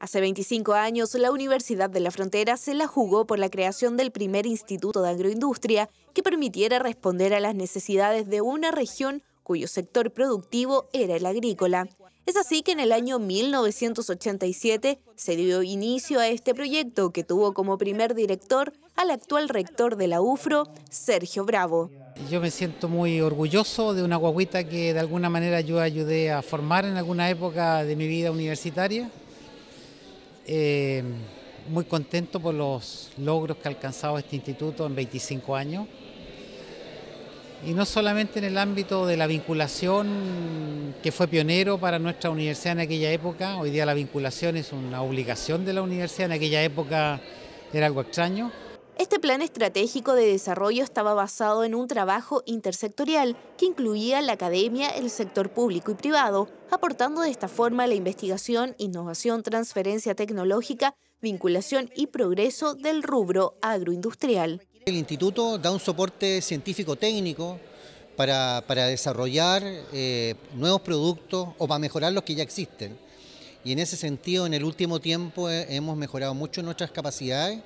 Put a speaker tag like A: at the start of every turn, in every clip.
A: Hace 25 años, la Universidad de la Frontera se la jugó por la creación del primer instituto de agroindustria que permitiera responder a las necesidades de una región cuyo sector productivo era el agrícola. Es así que en el año 1987 se dio inicio a este proyecto que tuvo como primer director al actual rector de la UFRO, Sergio Bravo.
B: Yo me siento muy orgulloso de una guaguita que de alguna manera yo ayudé a formar en alguna época de mi vida universitaria eh, muy contento por los logros que ha alcanzado este instituto en 25 años. Y no solamente en el ámbito de la vinculación, que fue pionero para nuestra universidad en aquella época, hoy día la vinculación es una obligación de la universidad, en aquella época era algo extraño,
A: este plan estratégico de desarrollo estaba basado en un trabajo intersectorial que incluía la academia, el sector público y privado, aportando de esta forma la investigación, innovación, transferencia tecnológica, vinculación y progreso del rubro agroindustrial. El instituto da un soporte científico técnico
C: para, desarrollar eh, nuevos productos o para mejorar los que ya existen. Y en ese sentido, en el último tiempo eh, hemos mejorado mucho nuestras capacidades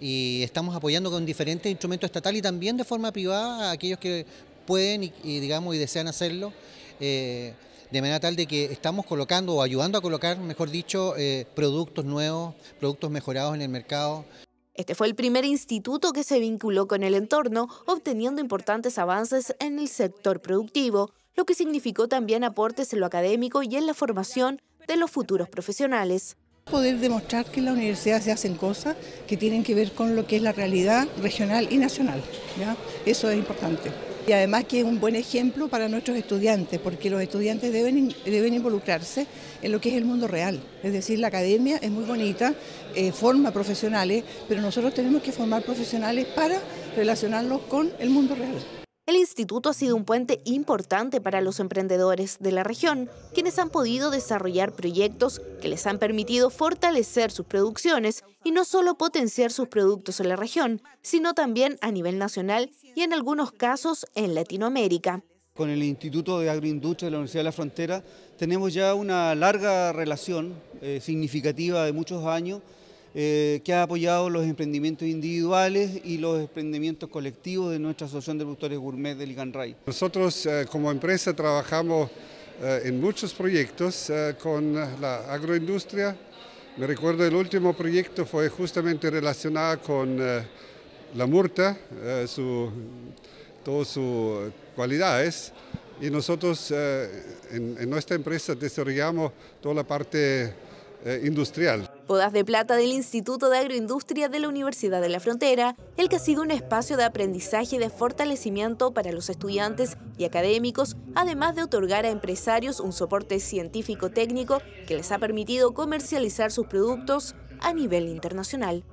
C: y estamos apoyando con diferentes instrumentos estatales y también de forma privada a aquellos que pueden y, digamos y desean hacerlo eh, de manera tal de que estamos colocando o ayudando a colocar, mejor dicho,
A: eh, productos nuevos, productos mejorados en el mercado. Este fue el primer instituto que se vinculó con el entorno, obteniendo importantes avances en el sector productivo, lo que significó también aportes en lo académico y en la formación de los futuros profesionales. Poder demostrar que en la universidad se hacen cosas que tienen que ver con lo que es la realidad regional y nacional. Eso es importante. Y además que es un buen ejemplo para nuestros estudiantes, porque los estudiantes deben, deben involucrarse en lo que es el mundo real. Es decir, la academia es muy bonita, eh, forma profesionales, pero nosotros tenemos que formar profesionales para relacionarlos con el mundo real. El instituto ha sido un puente importante para los emprendedores de la región, quienes han podido desarrollar proyectos que les han permitido fortalecer sus producciones y no solo potenciar sus productos en la región, sino también a nivel nacional y en algunos casos en Latinoamérica. Con el Instituto
C: de Agroindustria de la Universidad de la Frontera tenemos ya una larga relación eh, significativa de muchos años eh, que ha apoyado los emprendimientos individuales y los emprendimientos colectivos de nuestra Asociación de Productores Gourmet del Ganray.
D: Nosotros eh, como empresa trabajamos eh, en muchos proyectos con la agroindustria. Me recuerdo el último proyecto fue justamente relacionado con la murta, todas sus cualidades y nosotros en, nuestra empresa desarrollamos toda la parte industrial.
A: Podas de Plata del Instituto de Agroindustria de la Universidad de la Frontera, el que ha sido un espacio de aprendizaje y de fortalecimiento para los estudiantes y académicos, además de otorgar a empresarios un soporte científico-técnico que les ha permitido comercializar sus productos a nivel internacional.